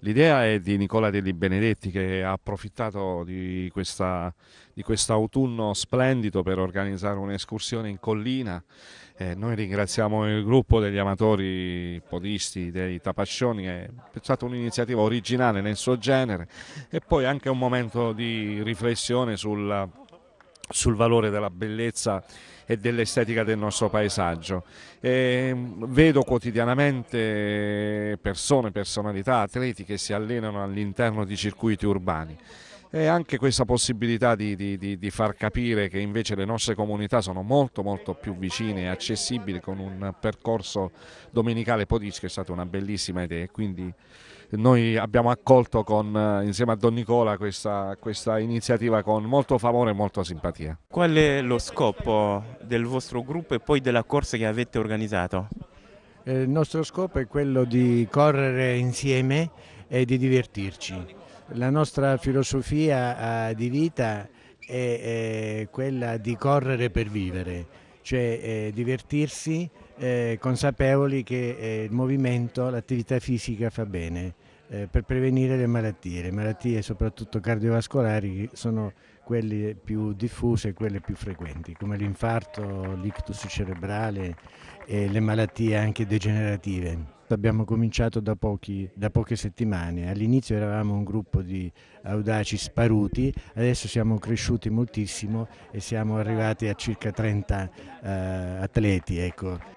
L'idea è di Nicola Deli Benedetti che ha approfittato di, questa, di quest'autunno splendido per organizzare un'escursione in collina. Eh, noi ringraziamo il gruppo degli amatori podisti dei Tapaccioni, è stata un'iniziativa originale nel suo genere e poi anche un momento di riflessione sulla sul valore della bellezza e dell'estetica del nostro paesaggio. E ehm, vedo quotidianamente eh, persone, personalità, atleti che si allenano all'interno di circuiti urbani e anche questa possibilità di, di, di, di, far capire che invece le nostre comunità sono molto molto più vicine e accessibili con un percorso domenicale podisco è stata una bellissima idea quindi noi abbiamo accolto con, insieme a Don Nicola questa, questa iniziativa con molto favore e molta simpatia. Qual è lo scopo del vostro gruppo e poi della corsa che avete organizzato? Eh, il nostro scopo è quello di correre insieme e di divertirci. La nostra filosofia eh, di vita è quella di correre per vivere, cioè eh, divertirsi eh, consapevoli che il movimento, l'attività fisica fa bene per prevenire le malattie. Le malattie soprattutto cardiovascolari sono quelle più diffuse e quelle più frequenti, come l'infarto, l'ictus cerebrale e le malattie anche degenerative. Esatto, abbiamo cominciato da, pochi, da, poche settimane, all'inizio eravamo un gruppo di audaci sparuti, adesso siamo cresciuti moltissimo e siamo arrivati a circa 30 eh, atleti. Ecco.